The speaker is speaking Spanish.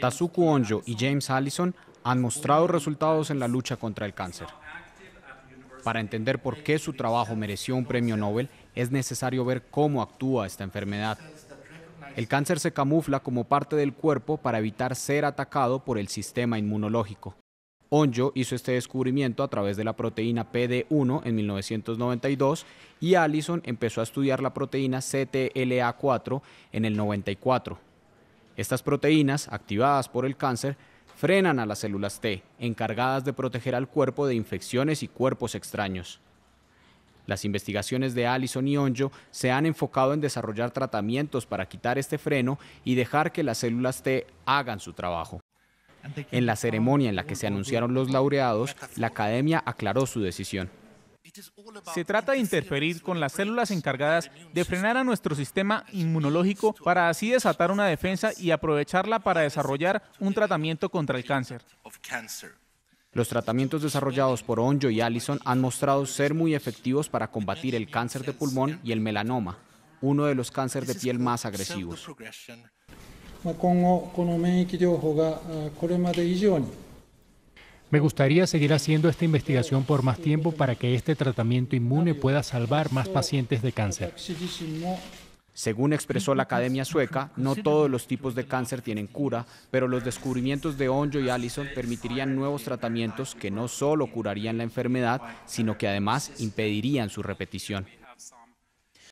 Tazuku Onjo y James Allison han mostrado resultados en la lucha contra el cáncer. Para entender por qué su trabajo mereció un premio Nobel, es necesario ver cómo actúa esta enfermedad. El cáncer se camufla como parte del cuerpo para evitar ser atacado por el sistema inmunológico. Onjo hizo este descubrimiento a través de la proteína PD1 en 1992 y Allison empezó a estudiar la proteína CTLA4 en el 94. Estas proteínas, activadas por el cáncer, frenan a las células T, encargadas de proteger al cuerpo de infecciones y cuerpos extraños. Las investigaciones de Allison y Onjo se han enfocado en desarrollar tratamientos para quitar este freno y dejar que las células T hagan su trabajo. En la ceremonia en la que se anunciaron los laureados, la academia aclaró su decisión. Se trata de interferir con las células encargadas de frenar a nuestro sistema inmunológico para así desatar una defensa y aprovecharla para desarrollar un tratamiento contra el cáncer. Los tratamientos desarrollados por Onjo y Allison han mostrado ser muy efectivos para combatir el cáncer de pulmón y el melanoma, uno de los cánceres de piel más agresivos. Me gustaría seguir haciendo esta investigación por más tiempo para que este tratamiento inmune pueda salvar más pacientes de cáncer. Según expresó la Academia Sueca, no todos los tipos de cáncer tienen cura, pero los descubrimientos de Onjo y Allison permitirían nuevos tratamientos que no solo curarían la enfermedad, sino que además impedirían su repetición.